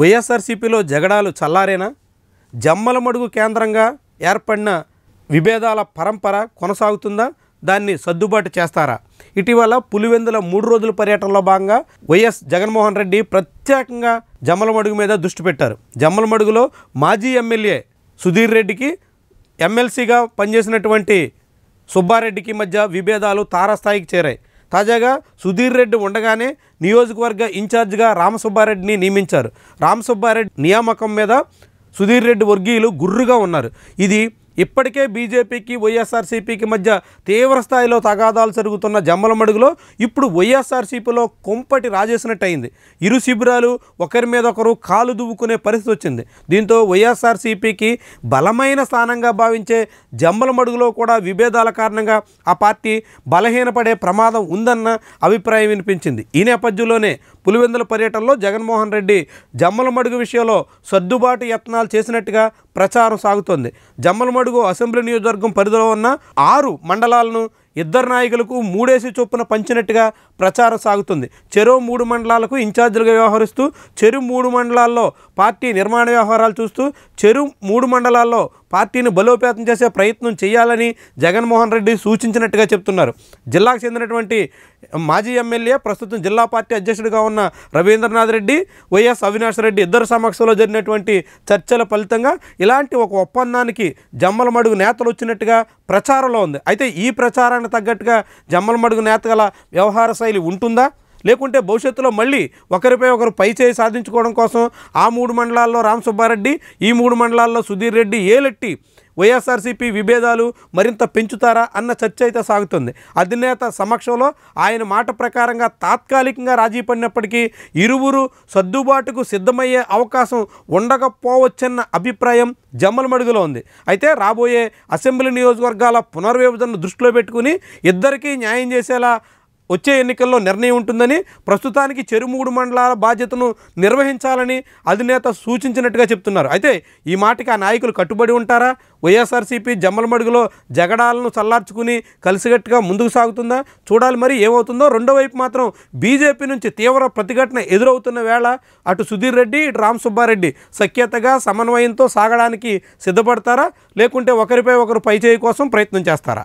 వైఎస్ఆర్సీపీలో జగడాలు చల్లారేనా జమ్మలమడుగు కేంద్రంగా ఏర్పడిన విభేదాల పరంపర కొనసాగుతుందా దాన్ని సర్దుబాటు చేస్తారా ఇటీవల పులివెందుల మూడు రోజుల పర్యటనలో భాగంగా వైఎస్ జగన్మోహన్ రెడ్డి ప్రత్యేకంగా జమ్మలమడుగు మీద దృష్టి పెట్టారు జమ్మలమడుగులో మాజీ ఎమ్మెల్యే సుధీర్ రెడ్డికి ఎమ్మెల్సీగా పనిచేసినటువంటి సుబ్బారెడ్డికి మధ్య విభేదాలు తారాస్థాయికి చేరాయి తాజాగా సుధీర్ రెడ్డి ఉండగానే నియోజకవర్గ ఇన్ఛార్జ్గా రామసుబ్బారెడ్డిని నియమించారు రామసుబ్బారెడ్డి నియామకం మీద సుధీర్ రెడ్డి వర్గీయులు గుర్రుగా ఉన్నారు ఇది ఇప్పటికే బీజేపీకి వైఎస్ఆర్సీపీకి మధ్య తీవ్ర స్థాయిలో తగాదాలు జరుగుతున్న మడుగులో ఇప్పుడు వైఎస్ఆర్సీపీలో కొంపటి రాజేసినట్టు అయింది ఇరు శిబిరాలు ఒకరి మీద ఒకరు కాలు దువ్వుకునే పరిస్థితి వచ్చింది దీంతో వైఎస్ఆర్సీపీకి బలమైన స్థానంగా భావించే మడుగులో కూడా విభేదాల కారణంగా ఆ పార్టీ బలహీనపడే ప్రమాదం ఉందన్న అభిప్రాయం వినిపించింది ఈ నేపథ్యంలోనే పులివెందుల పర్యటనలో జగన్మోహన్ రెడ్డి మడుగు విషయంలో సర్దుబాటు యత్నాలు చేసినట్టుగా ప్రచారం సాగుతోంది జమ్మల అడుగు అసెంబ్లీ నియోజకవర్గం పరిధిలో ఉన్న ఆరు మండలాలను ఇద్దరు నాయకులకు మూడేసి చొప్పున పంచినట్టుగా ప్రచారం సాగుతుంది చెరో మూడు మండలాలకు ఇన్ఛార్జీలుగా వ్యవహరిస్తూ చెరు మూడు మండలాల్లో పార్టీ నిర్మాణ వ్యవహారాలు చూస్తూ చెరు మూడు మండలాల్లో పార్టీని బలోపేతం చేసే ప్రయత్నం చేయాలని జగన్మోహన్ రెడ్డి సూచించినట్టుగా చెప్తున్నారు జిల్లాకు చెందినటువంటి మాజీ ఎమ్మెల్యే ప్రస్తుతం జిల్లా పార్టీ అధ్యక్షుడిగా ఉన్న రవీంద్రనాథ్ రెడ్డి వైఎస్ అవినాష్ రెడ్డి ఇద్దరు సమక్షంలో జరిగినటువంటి చర్చల ఫలితంగా ఇలాంటి ఒక ఒప్పందానికి మడుగు నేతలు వచ్చినట్టుగా ప్రచారంలో ఉంది అయితే ఈ ప్రచారం తగ్గట్టుగా తగ్గట్టుగా మడుగు నేతగల వ్యవహార శైలి ఉంటుందా లేకుంటే భవిష్యత్తులో మళ్ళీ ఒకరిపై ఒకరు పై చేయి సాధించుకోవడం కోసం ఆ మూడు మండలాల్లో రామ్ సుబ్బారెడ్డి ఈ మూడు మండలాల్లో సుధీర్ రెడ్డి ఏలెట్టి వైఎస్ఆర్సీపీ విభేదాలు మరింత పెంచుతారా అన్న చర్చ అయితే సాగుతుంది అధినేత సమక్షంలో ఆయన మాట ప్రకారంగా తాత్కాలికంగా రాజీ పడినప్పటికీ ఇరువురు సర్దుబాటుకు సిద్ధమయ్యే అవకాశం ఉండకపోవచ్చన్న అభిప్రాయం జమ్మలమడుగులో ఉంది అయితే రాబోయే అసెంబ్లీ నియోజకవర్గాల పునర్విభజనను దృష్టిలో పెట్టుకుని ఇద్దరికీ న్యాయం చేసేలా వచ్చే ఎన్నికల్లో నిర్ణయం ఉంటుందని ప్రస్తుతానికి చెరుమూడు మండలాల బాధ్యతను నిర్వహించాలని అధినేత సూచించినట్టుగా చెప్తున్నారు అయితే ఈ మాటకి ఆ నాయకులు కట్టుబడి ఉంటారా వైఎస్ఆర్సీపీ జమ్మలమడుగులో జగడాలను చల్లార్చుకుని కలిసిగట్టుగా ముందుకు సాగుతుందా చూడాలి మరి ఏమవుతుందో రెండో వైపు మాత్రం బీజేపీ నుంచి తీవ్ర ప్రతిఘటన ఎదురవుతున్న వేళ అటు సుధీర్ రెడ్డి ఇటు రామ్ సుబ్బారెడ్డి సఖ్యతగా సమన్వయంతో సాగడానికి సిద్ధపడతారా లేకుంటే ఒకరిపై ఒకరు పైచేయి కోసం ప్రయత్నం చేస్తారా